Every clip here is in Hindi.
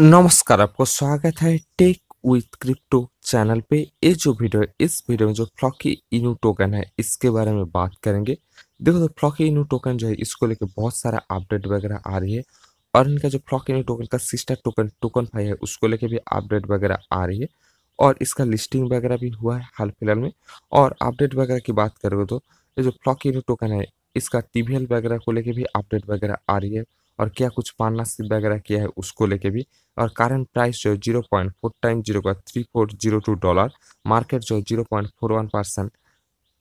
नमस्कार आपको स्वागत है टेक विथ क्रिप्टो चैनल पे ये जो वीडियो है इस वीडियो में जो फ्लॉकी इनू टोकन है इसके बारे में बात करेंगे देखो तो फ्लॉकी इनू टोकन जो है इसको लेके बहुत सारा अपडेट वगैरह आ रही है और इनका जो फ्लॉकी इनू टोकन का सिस्टर टोकन टोकन फाइव है उसको लेके भी अपडेट वगैरह आ रही है और इसका लिस्टिंग वगैरह भी हुआ है हाल फिलहाल में और अपडेट वगैरह की बात करोगे तो ये जो फ्लॉकी इनू टोकन है इसका टी वगैरह को लेके भी अपडेट वगैरह आ रही है और क्या कुछ पार्टनरशिप वगैरह किया है उसको लेके भी और करंट प्राइस जो है zero point four time zero का three four zero two dollar market जो है zero point four one percent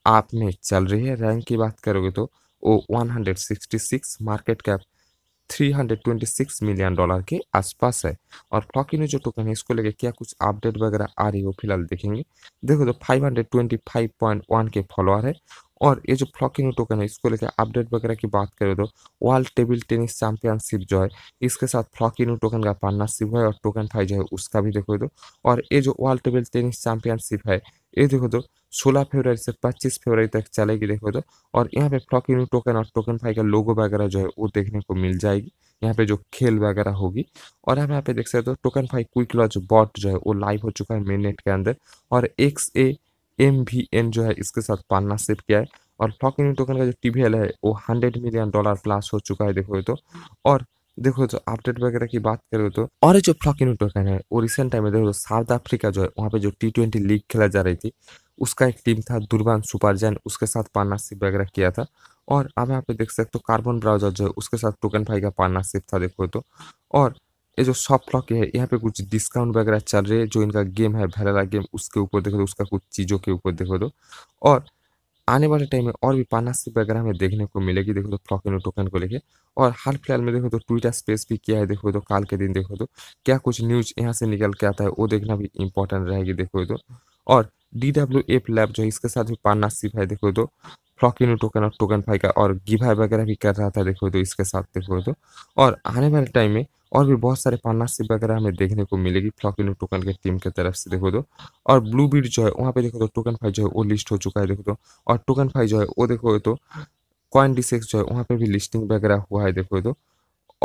आप में चल रही है रैंक की बात करोगे तो वो one hundred sixty six market cap three hundred twenty six million dollar के आसपास है और फ्लॉकिनो जो टोकन है इसको लेके क्या कुछ अपडेट वगैरह आ रही है वो फिलहाल देखेंगे देखो तो five five hundred twenty point one के फॉलोअर है और ये जो फ्लॉकिंग टोकन है इसको लेकर अपडेट वगैरह की बात करें तो वर्ल्ड टेबल टेनिस चैंपियनशिप जो है इसके साथ फ्लॉकिंग टोकन का पार्टनरशिप है और टोकन फाइव जो है उसका भी देखो दो तो। और ये जो वर्ल्ड टेबल टेनिस चैंपियनशिप है ये देखो दो तो सोलह फरवरी से पच्चीस फरवरी तक चलेगी देखो दो तो। और यहाँ पे फ्लॉक टोकन और टोकन फाइव का लोगो वगैरह जो है वो देखने को मिल जाएगी यहाँ पे जो खेल वगैरह होगी और हम यहाँ पे देख सकते हो टोकन फाइव क्विक लॉज बॉट जो है वो लाइव हो चुका है मेन नेट के अंदर और एक्स ए एम भी एन जो है इसके साथ पार्टनरशिप किया है और टॉकिंग टोकन का जो टी है वो हंड्रेड मिलियन डॉलर प्लस हो चुका है देखो तो और देखो तो अपडेट वगैरह की बात करो तो और जो फ्लॉकिन टोकन है वो रिसेंट टाइम में देखो तो साउथ अफ्रीका जो है वहाँ पे जो टी ट्वेंटी लीग खेला जा रही थी उसका एक टीम था दुर्बान सुपर जैन उसके साथ पार्टनरशिप वगैरह किया था और आप यहाँ पे देख सकते हो कार्बन ब्राउजर जो है उसके साथ टोकन फाई का पार्टनरशिप था देखो तो और ये जो शॉप लॉक है यहाँ पे कुछ डिस्काउंट वगैरह चल रहे जो इनका गेम है भैलाला गेम उसके ऊपर देखो दो तो, उसका कुछ चीज़ों के ऊपर देखो दो तो। और आने वाले टाइम में और भी पानाशिप वगैरह हमें देखने को मिलेगी देखो तो फ्लॉकिनो टोकन को लेके और हाल फिलहाल में देखो तो ट्विटर स्पेस भी किया है देखो तो काल के दिन देखो तो क्या कुछ न्यूज यहाँ से निकल के आता है वो देखना भी इम्पोर्टेंट रहेगी देखो तो और डी डब्ल्यू एफ लैब जो है इसके साथ भी पार्टनरशिप है देखो तो टोकन टोकन और टोकन फाई का और गिवाई वगैरह भी कर रहा था देखो तो इसके साथ देखो तो और आने वाले टाइम में और भी बहुत सारे पार्टनरशिप वगैरह हमें देखने को मिलेगी फ्लॉकिनो टोकन के टीम के तरफ से देखो तो और ब्लू बीड जो है वहाँ पे देखो तो टोकन फाइव जो है वो लिस्ट हो चुका है देखो तो और टोकन फाइव जो है वो देखो तो कॉइन डी सिक्स जो है वहाँ पे भी लिस्टिंग वगैरह हुआ है देखो तो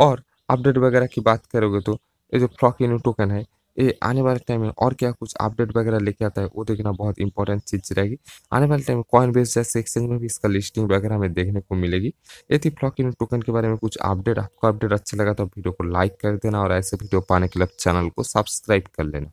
और अपडेट वगैरह की बात करोगे तो ये जो फ्लॉकिनो टोकन है ये आने वाले टाइम में और क्या कुछ अपडेट वगैरह लेके आता है वो देखना बहुत इंपॉर्टेंट चीज़ रहेगी आने वाले टाइम में कॉइन बेस जैसे एक्सचेंज में भी इसका लिस्टिंग वगैरह हमें देखने को मिलेगी ये थी इन टोकन के बारे में कुछ अपडेट आपको अपडेट अच्छा लगा तो वीडियो को लाइक कर देना और ऐसे वीडियो पाने के लिए चैनल को सब्सक्राइब कर लेना